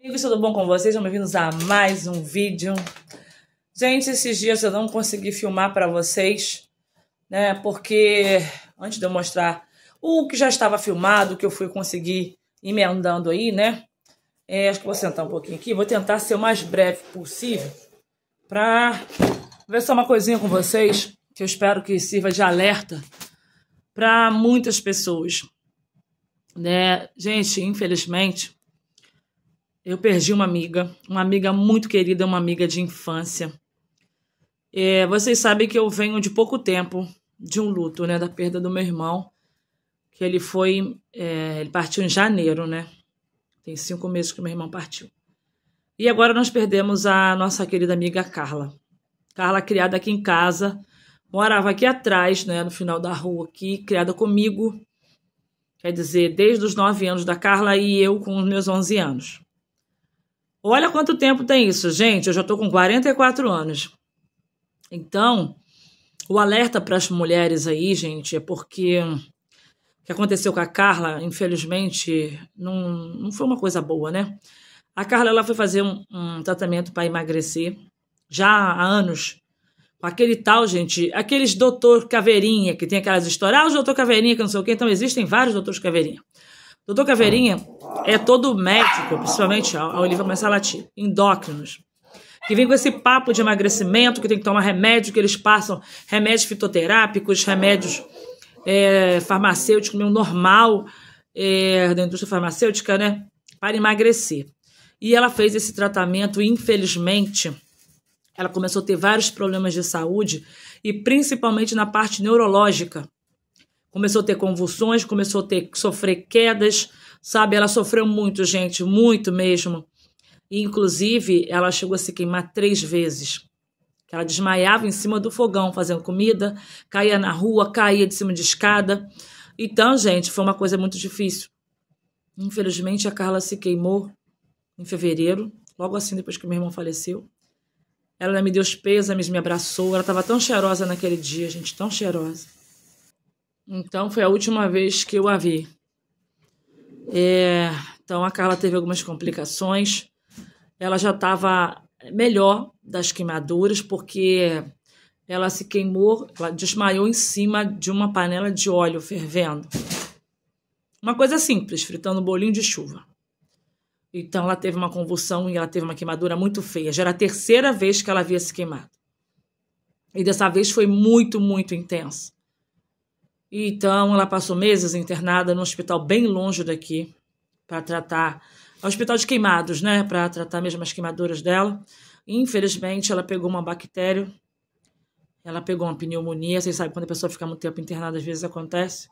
Amigos, tudo bom com vocês? Sejam bem-vindos a mais um vídeo. Gente, esses dias eu não consegui filmar para vocês, né? Porque antes de eu mostrar o que já estava filmado, que eu fui conseguir emendando aí, né? É, acho que vou sentar um pouquinho aqui. Vou tentar ser o mais breve possível para ver só uma coisinha com vocês que eu espero que sirva de alerta para muitas pessoas, né? Gente, infelizmente eu perdi uma amiga, uma amiga muito querida, uma amiga de infância. É, vocês sabem que eu venho de pouco tempo de um luto, né, da perda do meu irmão, que ele foi, é, ele partiu em janeiro, né? Tem cinco meses que meu irmão partiu. E agora nós perdemos a nossa querida amiga Carla. Carla criada aqui em casa, morava aqui atrás, né, no final da rua aqui, criada comigo, quer dizer, desde os nove anos da Carla e eu com os meus onze anos. Olha quanto tempo tem isso, gente. Eu já estou com 44 anos. Então, o alerta para as mulheres aí, gente, é porque o que aconteceu com a Carla, infelizmente, não, não foi uma coisa boa, né? A Carla ela foi fazer um, um tratamento para emagrecer já há anos. Com aquele tal, gente, aqueles doutor caveirinha que tem aquelas histórias, ah, doutor caveirinha que não sei o quê, então existem vários doutores caveirinha. Doutor Caveirinha é todo médico, principalmente, a Oliva começa a latir, endócrinos, que vem com esse papo de emagrecimento, que tem que tomar remédio, que eles passam remédios fitoterápicos, remédios é, farmacêuticos, meio normal é, da indústria farmacêutica, né? Para emagrecer. E ela fez esse tratamento, infelizmente, ela começou a ter vários problemas de saúde e principalmente na parte neurológica. Começou a ter convulsões, começou a ter sofrer quedas, sabe? Ela sofreu muito, gente, muito mesmo. E, inclusive, ela chegou a se queimar três vezes. Ela desmaiava em cima do fogão fazendo comida, caía na rua, caía de cima de escada. Então, gente, foi uma coisa muito difícil. Infelizmente, a Carla se queimou em fevereiro, logo assim depois que meu irmão faleceu. Ela me deu os pêsames, me abraçou. Ela estava tão cheirosa naquele dia, gente, tão cheirosa. Então foi a última vez que eu a vi. É, então a Carla teve algumas complicações. Ela já estava melhor das queimaduras, porque ela se queimou, ela desmaiou em cima de uma panela de óleo fervendo. Uma coisa simples, fritando um bolinho de chuva. Então ela teve uma convulsão e ela teve uma queimadura muito feia. Já era a terceira vez que ela havia se queimado. E dessa vez foi muito, muito intensa. Então, ela passou meses internada num hospital bem longe daqui para tratar. É hospital de queimados, né? Para tratar mesmo as queimaduras dela. Infelizmente, ela pegou uma bactéria. Ela pegou uma pneumonia. Vocês sabem, quando a pessoa fica muito tempo internada, às vezes acontece.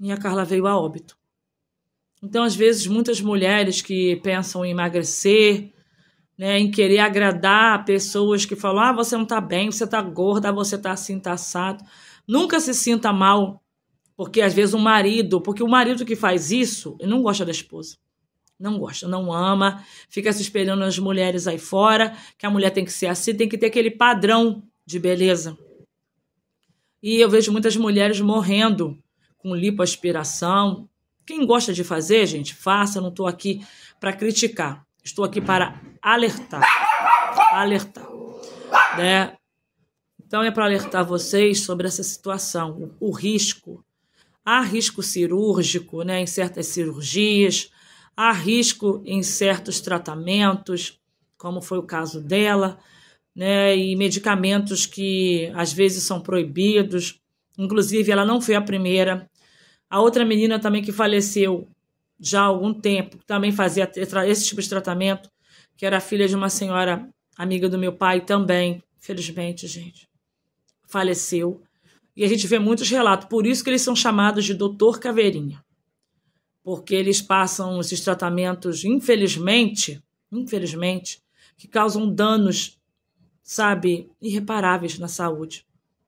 E a Carla veio a óbito. Então, às vezes, muitas mulheres que pensam em emagrecer, né, em querer agradar pessoas que falam: ah, você não tá bem, você tá gorda, você tá assim, tá assado. Nunca se sinta mal, porque às vezes o marido, porque o marido que faz isso não gosta da esposa. Não gosta, não ama, fica se espelhando nas mulheres aí fora, que a mulher tem que ser assim, tem que ter aquele padrão de beleza. E eu vejo muitas mulheres morrendo com lipoaspiração. Quem gosta de fazer, gente, faça, não estou aqui para criticar. Estou aqui para alertar. Alertar. Né? Então é para alertar vocês sobre essa situação, o risco. Há risco cirúrgico né, em certas cirurgias, há risco em certos tratamentos, como foi o caso dela, né, e medicamentos que às vezes são proibidos. Inclusive, ela não foi a primeira. A outra menina também que faleceu já há algum tempo, também fazia esse tipo de tratamento, que era filha de uma senhora amiga do meu pai também, felizmente, gente faleceu. E a gente vê muitos relatos, por isso que eles são chamados de doutor caveirinha. Porque eles passam esses tratamentos, infelizmente, infelizmente, que causam danos, sabe, irreparáveis na saúde,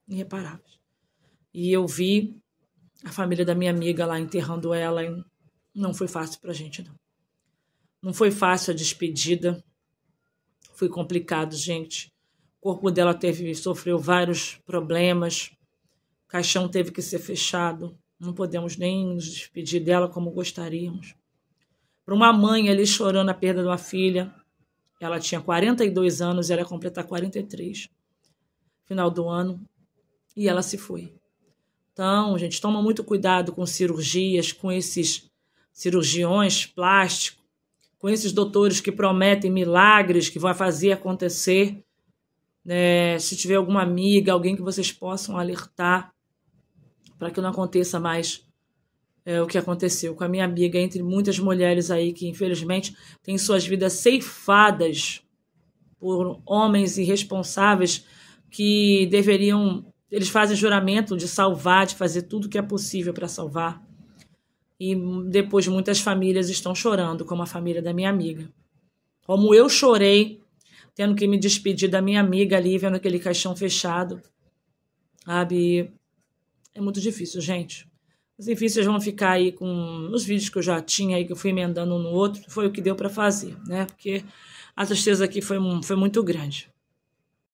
irreparáveis. E eu vi a família da minha amiga lá enterrando ela, e não foi fácil pra gente não. Não foi fácil a despedida. Foi complicado, gente. O corpo dela teve, sofreu vários problemas. O caixão teve que ser fechado. Não podemos nem nos despedir dela como gostaríamos. Para uma mãe ali chorando a perda de uma filha, ela tinha 42 anos, e ela ia completar 43 final do ano, e ela se foi. Então, gente, toma muito cuidado com cirurgias, com esses cirurgiões plásticos, com esses doutores que prometem milagres, que vão fazer acontecer é, se tiver alguma amiga, alguém que vocês possam alertar para que não aconteça mais é, o que aconteceu com a minha amiga, entre muitas mulheres aí que infelizmente têm suas vidas ceifadas por homens irresponsáveis que deveriam. Eles fazem juramento de salvar, de fazer tudo que é possível para salvar. E depois muitas famílias estão chorando, como a família da minha amiga. Como eu chorei tendo que me despedir da minha amiga ali, vendo aquele caixão fechado. Sabe? É muito difícil, gente. Mas enfim, vocês vão ficar aí com os vídeos que eu já tinha aí, que eu fui emendando um no outro. Foi o que deu para fazer, né? Porque a tristeza aqui foi, foi muito grande.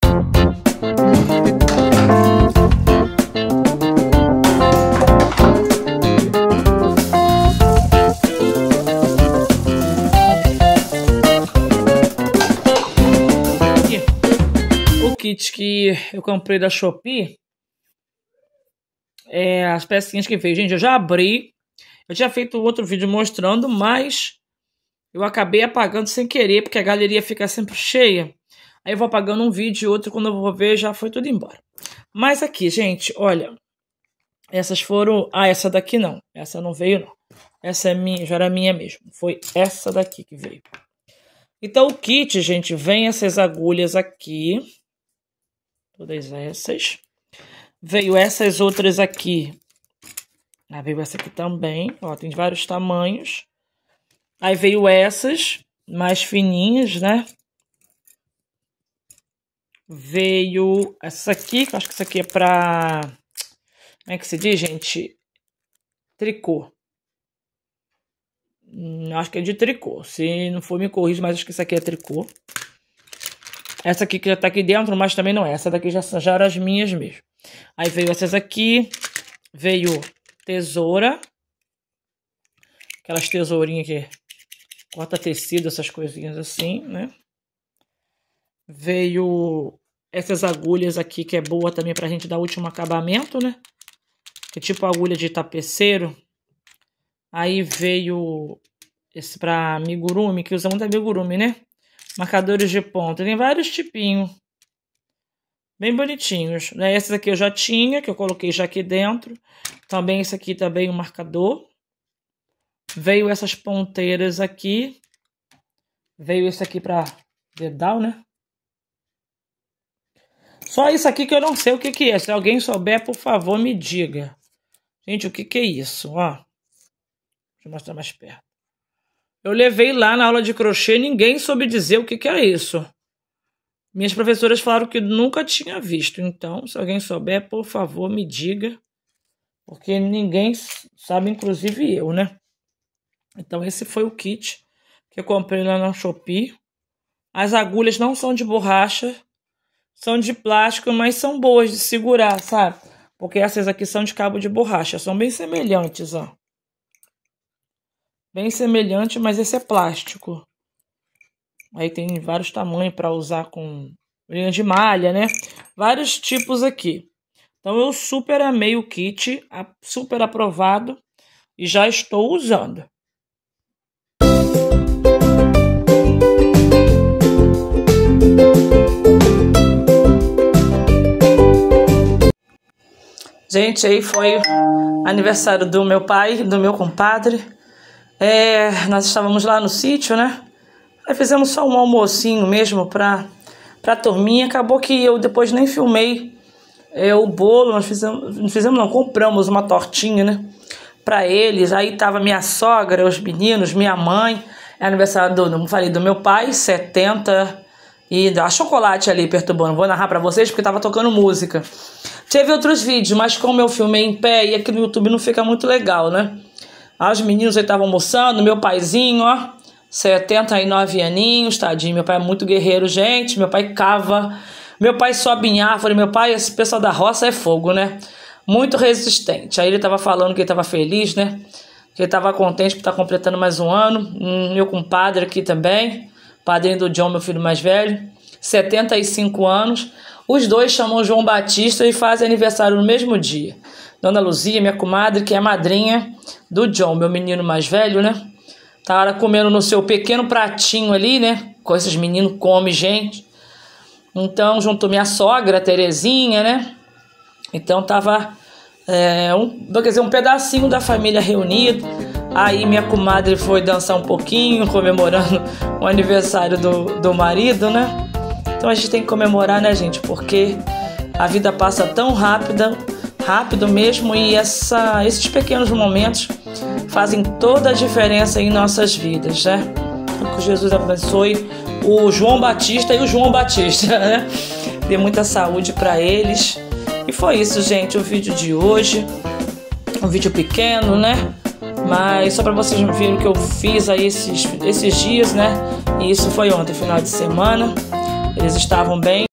Música que eu comprei da Shopee. É, as pecinhas que veio. Gente, eu já abri. Eu tinha feito outro vídeo mostrando, mas eu acabei apagando sem querer, porque a galeria fica sempre cheia. Aí eu vou apagando um vídeo e outro, quando eu vou ver, já foi tudo embora. Mas aqui, gente, olha. Essas foram... Ah, essa daqui não. Essa não veio, não. Essa é minha, já era minha mesmo. Foi essa daqui que veio. Então, o kit, gente, vem essas agulhas aqui. Todas essas. Veio essas outras aqui. Ah, veio essa aqui também. Ó, tem vários tamanhos. Aí veio essas, mais fininhas, né? Veio essa aqui, que eu acho que essa aqui é pra... Como é que se diz, gente? Tricô. Hum, acho que é de tricô. Se não for, me corrija, mas acho que isso aqui é tricô. Essa aqui que já tá aqui dentro, mas também não é. Essa daqui já, já as minhas mesmo. Aí veio essas aqui. Veio tesoura. Aquelas tesourinhas que corta tecido, essas coisinhas assim, né? Veio essas agulhas aqui, que é boa também pra gente dar último acabamento, né? Que é tipo agulha de tapeceiro. Aí veio esse pra amigurumi, que usa muito amigurumi, né? Marcadores de ponta. Tem vários tipinhos. Bem bonitinhos. Né? Esse aqui eu já tinha, que eu coloquei já aqui dentro. Também esse aqui também tá um marcador. Veio essas ponteiras aqui. Veio esse aqui pra dedal, né? Só isso aqui que eu não sei o que que é. Se alguém souber, por favor, me diga. Gente, o que que é isso? Ó. Deixa eu mostrar mais perto. Eu levei lá na aula de crochê, ninguém soube dizer o que, que é isso. Minhas professoras falaram que nunca tinha visto. Então, se alguém souber, por favor, me diga. Porque ninguém sabe, inclusive eu, né? Então, esse foi o kit que eu comprei lá na Shopee. As agulhas não são de borracha, são de plástico, mas são boas de segurar, sabe? Porque essas aqui são de cabo de borracha, são bem semelhantes, ó bem semelhante, mas esse é plástico. Aí tem vários tamanhos para usar com linha de malha, né? Vários tipos aqui. Então eu super amei o kit, super aprovado e já estou usando. Gente, aí foi aniversário do meu pai, do meu compadre. É, nós estávamos lá no sítio, né? Aí fizemos só um almocinho mesmo pra, pra turminha. Acabou que eu depois nem filmei é, o bolo. Nós fizemos, não fizemos não, compramos uma tortinha, né? Pra eles. Aí tava minha sogra, os meninos, minha mãe. É aniversário do, não falei, do meu pai, 70 e a chocolate ali perturbando. Vou narrar para vocês porque tava tocando música. Teve outros vídeos, mas como eu filmei em pé e aqui no YouTube não fica muito legal, né? As meninos estavam almoçando, meu paizinho, ó, 79 aninhos, tadinho. Meu pai é muito guerreiro, gente. Meu pai cava, meu pai sobe em árvore. Meu pai, esse pessoal da roça é fogo, né? Muito resistente. Aí ele tava falando que ele tava feliz, né? Que ele tava contente por estar tá completando mais um ano. Meu compadre aqui também, padrinho do John, meu filho mais velho, 75 anos. Os dois chamam João Batista e fazem aniversário no mesmo dia. Dona Luzia, minha comadre, que é madrinha do John, meu menino mais velho, né? Tava tá comendo no seu pequeno pratinho ali, né? Com esses meninos come, gente. Então, junto minha sogra, Terezinha, né? Então, tava, é, um, quer dizer, um pedacinho da família reunido. Aí minha comadre foi dançar um pouquinho, comemorando o aniversário do, do marido, né? Então a gente tem que comemorar, né, gente? Porque a vida passa tão rápida, rápido mesmo e essa, esses pequenos momentos fazem toda a diferença em nossas vidas, né? Então, que Jesus abençoe o João Batista e o João Batista, né? Dê muita saúde para eles. E foi isso, gente, o vídeo de hoje. Um vídeo pequeno, né? Mas só para vocês verem o que eu fiz aí esses, esses dias, né? E isso foi ontem, final de semana. Eles estavam bem.